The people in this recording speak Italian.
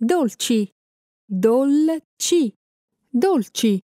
dolci, dolci, dolci.